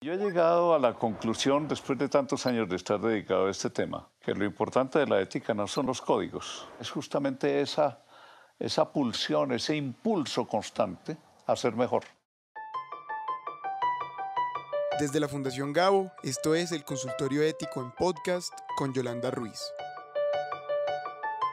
Yo he llegado a la conclusión, después de tantos años de estar dedicado a este tema, que lo importante de la ética no son los códigos, es justamente esa, esa pulsión, ese impulso constante a ser mejor. Desde la Fundación Gabo, esto es el Consultorio Ético en Podcast con Yolanda Ruiz.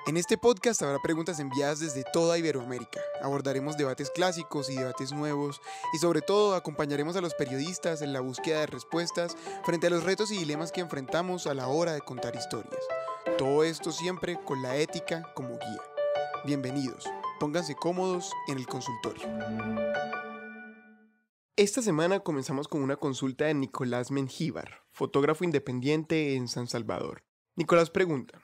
En este podcast habrá preguntas enviadas desde toda Iberoamérica. Abordaremos debates clásicos y debates nuevos y sobre todo acompañaremos a los periodistas en la búsqueda de respuestas frente a los retos y dilemas que enfrentamos a la hora de contar historias. Todo esto siempre con la ética como guía. Bienvenidos, pónganse cómodos en el consultorio. Esta semana comenzamos con una consulta de Nicolás Mengíbar, fotógrafo independiente en San Salvador. Nicolás pregunta,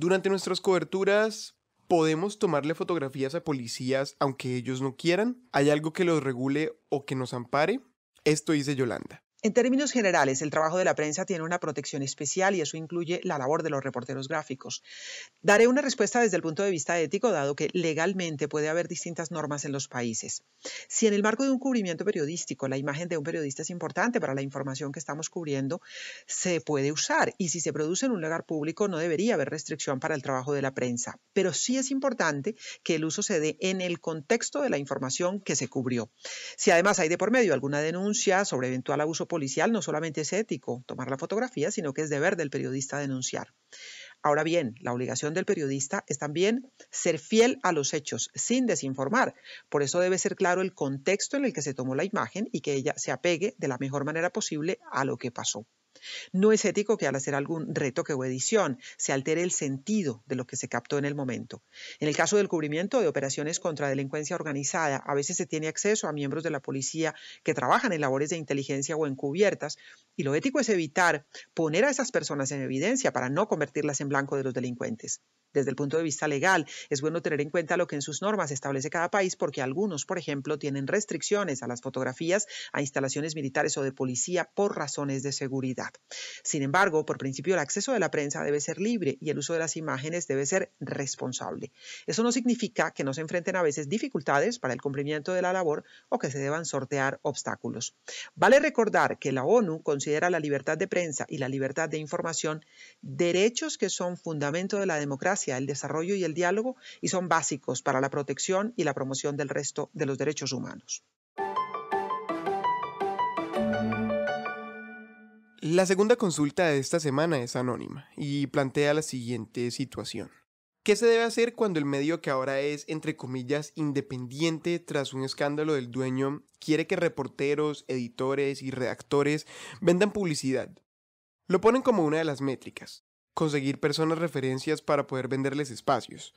durante nuestras coberturas podemos tomarle fotografías a policías aunque ellos no quieran. ¿Hay algo que los regule o que nos ampare? Esto dice Yolanda. En términos generales, el trabajo de la prensa tiene una protección especial y eso incluye la labor de los reporteros gráficos. Daré una respuesta desde el punto de vista ético, dado que legalmente puede haber distintas normas en los países. Si en el marco de un cubrimiento periodístico la imagen de un periodista es importante para la información que estamos cubriendo, se puede usar y si se produce en un lugar público no debería haber restricción para el trabajo de la prensa. Pero sí es importante que el uso se dé en el contexto de la información que se cubrió. Si además hay de por medio alguna denuncia sobre eventual abuso policial no solamente es ético tomar la fotografía, sino que es deber del periodista denunciar. Ahora bien, la obligación del periodista es también ser fiel a los hechos, sin desinformar. Por eso debe ser claro el contexto en el que se tomó la imagen y que ella se apegue de la mejor manera posible a lo que pasó. No es ético que al hacer algún retoque o edición se altere el sentido de lo que se captó en el momento. En el caso del cubrimiento de operaciones contra delincuencia organizada, a veces se tiene acceso a miembros de la policía que trabajan en labores de inteligencia o encubiertas, y lo ético es evitar poner a esas personas en evidencia para no convertirlas en blanco de los delincuentes. Desde el punto de vista legal, es bueno tener en cuenta lo que en sus normas establece cada país porque algunos, por ejemplo, tienen restricciones a las fotografías a instalaciones militares o de policía por razones de seguridad. Sin embargo, por principio, el acceso de la prensa debe ser libre y el uso de las imágenes debe ser responsable. Eso no significa que no se enfrenten a veces dificultades para el cumplimiento de la labor o que se deban sortear obstáculos. Vale recordar que la ONU considera la libertad de prensa y la libertad de información derechos que son fundamento de la democracia el desarrollo y el diálogo y son básicos para la protección y la promoción del resto de los derechos humanos. La segunda consulta de esta semana es anónima y plantea la siguiente situación. ¿Qué se debe hacer cuando el medio que ahora es, entre comillas, independiente tras un escándalo del dueño quiere que reporteros, editores y redactores vendan publicidad? Lo ponen como una de las métricas conseguir personas referencias para poder venderles espacios.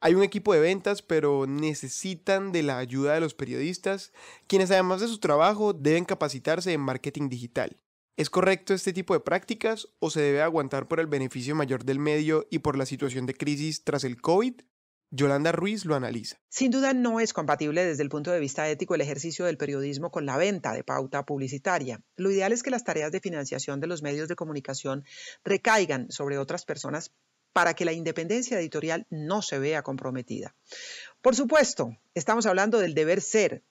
Hay un equipo de ventas, pero necesitan de la ayuda de los periodistas, quienes además de su trabajo deben capacitarse en marketing digital. ¿Es correcto este tipo de prácticas o se debe aguantar por el beneficio mayor del medio y por la situación de crisis tras el COVID? Yolanda Ruiz lo analiza. Sin duda no es compatible desde el punto de vista ético el ejercicio del periodismo con la venta de pauta publicitaria. Lo ideal es que las tareas de financiación de los medios de comunicación recaigan sobre otras personas para que la independencia editorial no se vea comprometida. Por supuesto, estamos hablando del deber ser,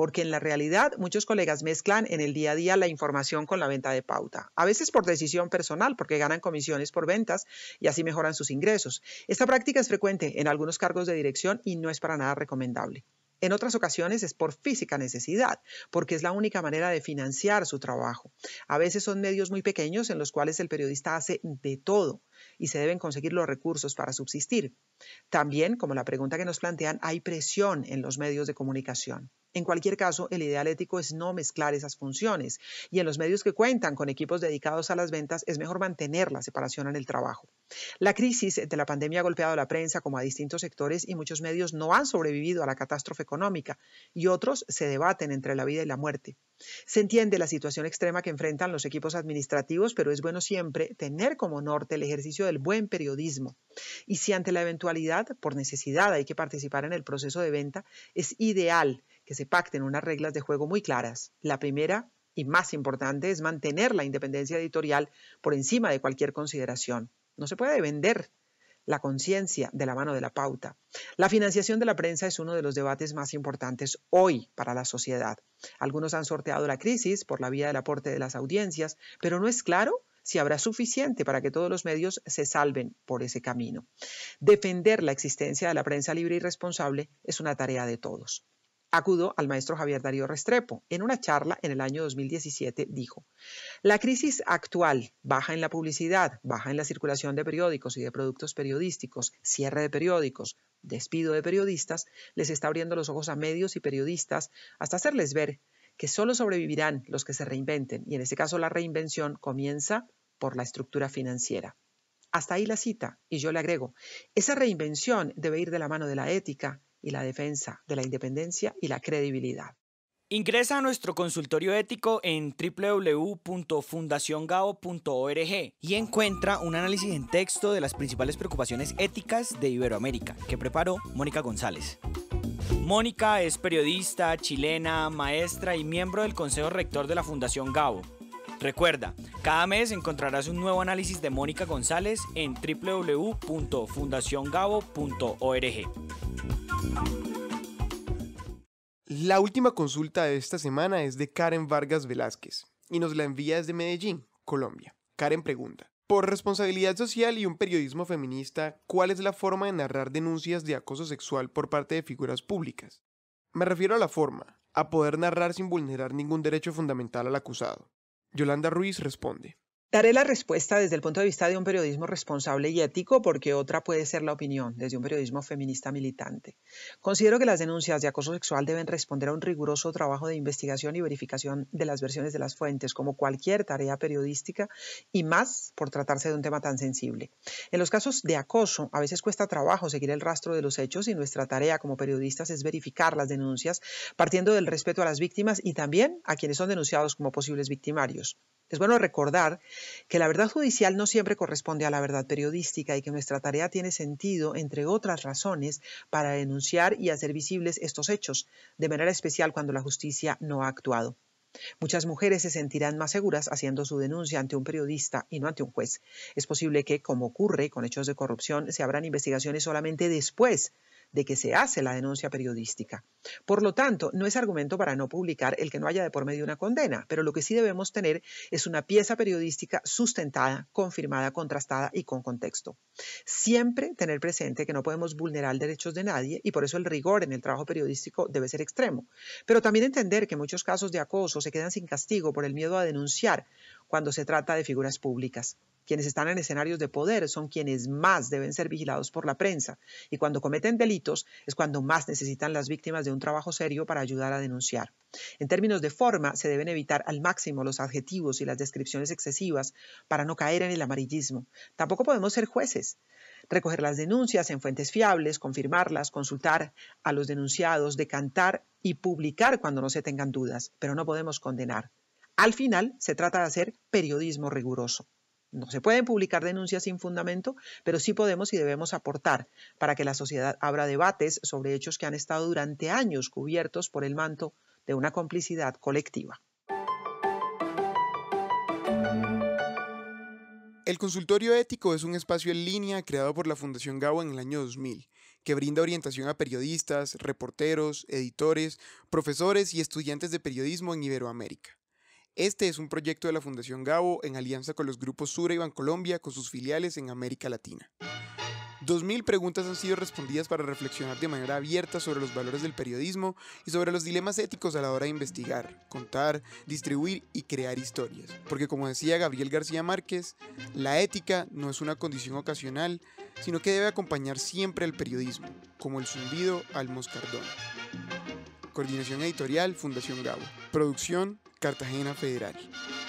porque en la realidad muchos colegas mezclan en el día a día la información con la venta de pauta, a veces por decisión personal, porque ganan comisiones por ventas y así mejoran sus ingresos. Esta práctica es frecuente en algunos cargos de dirección y no es para nada recomendable. En otras ocasiones es por física necesidad, porque es la única manera de financiar su trabajo. A veces son medios muy pequeños en los cuales el periodista hace de todo y se deben conseguir los recursos para subsistir. También, como la pregunta que nos plantean, hay presión en los medios de comunicación. En cualquier caso, el ideal ético es no mezclar esas funciones y en los medios que cuentan con equipos dedicados a las ventas es mejor mantener la separación en el trabajo. La crisis de la pandemia ha golpeado a la prensa como a distintos sectores y muchos medios no han sobrevivido a la catástrofe económica y otros se debaten entre la vida y la muerte. Se entiende la situación extrema que enfrentan los equipos administrativos, pero es bueno siempre tener como norte el ejercicio del buen periodismo. Y si ante la eventualidad, por necesidad, hay que participar en el proceso de venta, es ideal que se pacten unas reglas de juego muy claras. La primera y más importante es mantener la independencia editorial por encima de cualquier consideración. No se puede vender la conciencia de la mano de la pauta. La financiación de la prensa es uno de los debates más importantes hoy para la sociedad. Algunos han sorteado la crisis por la vía del aporte de las audiencias, pero no es claro si habrá suficiente para que todos los medios se salven por ese camino. Defender la existencia de la prensa libre y responsable es una tarea de todos. Acudo al maestro Javier Darío Restrepo. En una charla en el año 2017 dijo, la crisis actual, baja en la publicidad, baja en la circulación de periódicos y de productos periodísticos, cierre de periódicos, despido de periodistas, les está abriendo los ojos a medios y periodistas hasta hacerles ver que solo sobrevivirán los que se reinventen, y en este caso la reinvención comienza por la estructura financiera. Hasta ahí la cita, y yo le agrego, esa reinvención debe ir de la mano de la ética y la defensa de la independencia y la credibilidad. Ingresa a nuestro consultorio ético en www.fundaciongao.org y encuentra un análisis en texto de las principales preocupaciones éticas de Iberoamérica que preparó Mónica González. Mónica es periodista, chilena, maestra y miembro del Consejo Rector de la Fundación Gabo. Recuerda, cada mes encontrarás un nuevo análisis de Mónica González en www.fundaciongabo.org. La última consulta de esta semana es de Karen Vargas Velázquez y nos la envía desde Medellín, Colombia. Karen pregunta, por responsabilidad social y un periodismo feminista, ¿cuál es la forma de narrar denuncias de acoso sexual por parte de figuras públicas? Me refiero a la forma, a poder narrar sin vulnerar ningún derecho fundamental al acusado. Yolanda Ruiz responde. Daré la respuesta desde el punto de vista de un periodismo responsable y ético, porque otra puede ser la opinión, desde un periodismo feminista militante. Considero que las denuncias de acoso sexual deben responder a un riguroso trabajo de investigación y verificación de las versiones de las fuentes, como cualquier tarea periodística, y más por tratarse de un tema tan sensible. En los casos de acoso, a veces cuesta trabajo seguir el rastro de los hechos y nuestra tarea como periodistas es verificar las denuncias, partiendo del respeto a las víctimas y también a quienes son denunciados como posibles victimarios. Es bueno recordar que la verdad judicial no siempre corresponde a la verdad periodística y que nuestra tarea tiene sentido, entre otras razones, para denunciar y hacer visibles estos hechos, de manera especial cuando la justicia no ha actuado. Muchas mujeres se sentirán más seguras haciendo su denuncia ante un periodista y no ante un juez. Es posible que, como ocurre con hechos de corrupción, se abran investigaciones solamente después de que se hace la denuncia periodística. Por lo tanto, no es argumento para no publicar el que no haya de por medio una condena, pero lo que sí debemos tener es una pieza periodística sustentada, confirmada, contrastada y con contexto. Siempre tener presente que no podemos vulnerar derechos de nadie y por eso el rigor en el trabajo periodístico debe ser extremo, pero también entender que muchos casos de acoso se quedan sin castigo por el miedo a denunciar cuando se trata de figuras públicas. Quienes están en escenarios de poder son quienes más deben ser vigilados por la prensa y cuando cometen delitos es cuando más necesitan las víctimas de un trabajo serio para ayudar a denunciar. En términos de forma, se deben evitar al máximo los adjetivos y las descripciones excesivas para no caer en el amarillismo. Tampoco podemos ser jueces. Recoger las denuncias en fuentes fiables, confirmarlas, consultar a los denunciados, decantar y publicar cuando no se tengan dudas, pero no podemos condenar. Al final, se trata de hacer periodismo riguroso. No se pueden publicar denuncias sin fundamento, pero sí podemos y debemos aportar para que la sociedad abra debates sobre hechos que han estado durante años cubiertos por el manto de una complicidad colectiva. El consultorio ético es un espacio en línea creado por la Fundación Gabo en el año 2000, que brinda orientación a periodistas, reporteros, editores, profesores y estudiantes de periodismo en Iberoamérica. Este es un proyecto de la Fundación Gabo en alianza con los grupos Sura y Bancolombia con sus filiales en América Latina. 2.000 preguntas han sido respondidas para reflexionar de manera abierta sobre los valores del periodismo y sobre los dilemas éticos a la hora de investigar, contar, distribuir y crear historias. Porque como decía Gabriel García Márquez, la ética no es una condición ocasional, sino que debe acompañar siempre al periodismo, como el zumbido al moscardón. Coordinación editorial Fundación Gabo. Producción Cartagena Federal.